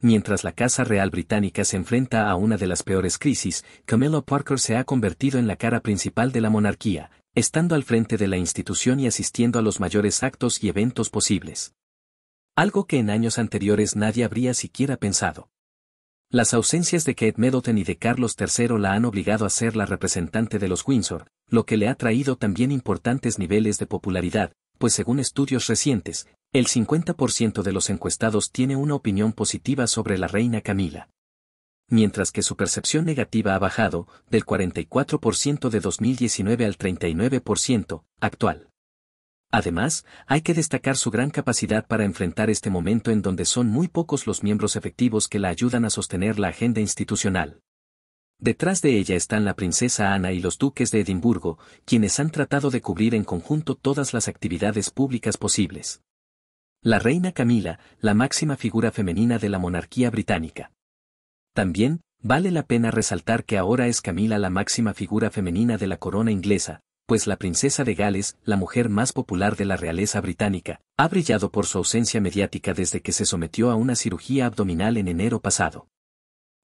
Mientras la Casa Real Británica se enfrenta a una de las peores crisis, Camilla Parker se ha convertido en la cara principal de la monarquía, estando al frente de la institución y asistiendo a los mayores actos y eventos posibles. Algo que en años anteriores nadie habría siquiera pensado. Las ausencias de Kate Middleton y de Carlos III la han obligado a ser la representante de los Windsor, lo que le ha traído también importantes niveles de popularidad, pues según estudios recientes, el 50% de los encuestados tiene una opinión positiva sobre la reina Camila. Mientras que su percepción negativa ha bajado del 44% de 2019 al 39% actual. Además, hay que destacar su gran capacidad para enfrentar este momento en donde son muy pocos los miembros efectivos que la ayudan a sostener la agenda institucional. Detrás de ella están la princesa Ana y los duques de Edimburgo, quienes han tratado de cubrir en conjunto todas las actividades públicas posibles la reina Camila, la máxima figura femenina de la monarquía británica. También, vale la pena resaltar que ahora es Camila la máxima figura femenina de la corona inglesa, pues la princesa de Gales, la mujer más popular de la realeza británica, ha brillado por su ausencia mediática desde que se sometió a una cirugía abdominal en enero pasado.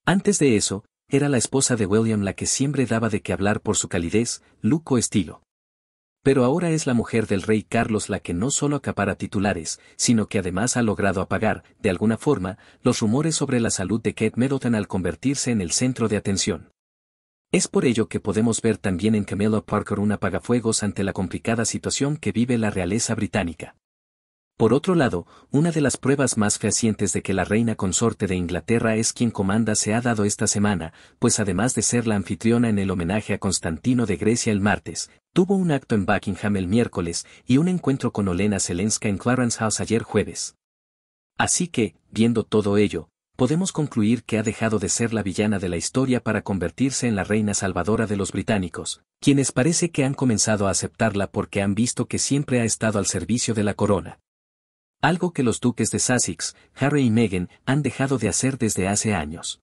Antes de eso, era la esposa de William la que siempre daba de qué hablar por su calidez, luco estilo. Pero ahora es la mujer del rey Carlos la que no solo acapara titulares, sino que además ha logrado apagar, de alguna forma, los rumores sobre la salud de Kate Middleton al convertirse en el centro de atención. Es por ello que podemos ver también en Camilla Parker un apagafuegos ante la complicada situación que vive la realeza británica. Por otro lado, una de las pruebas más fehacientes de que la reina consorte de Inglaterra es quien comanda se ha dado esta semana, pues además de ser la anfitriona en el homenaje a Constantino de Grecia el martes, tuvo un acto en Buckingham el miércoles y un encuentro con Olena Zelenska en Clarence House ayer jueves. Así que, viendo todo ello, podemos concluir que ha dejado de ser la villana de la historia para convertirse en la reina salvadora de los británicos, quienes parece que han comenzado a aceptarla porque han visto que siempre ha estado al servicio de la corona algo que los duques de Sussex, Harry y Meghan, han dejado de hacer desde hace años.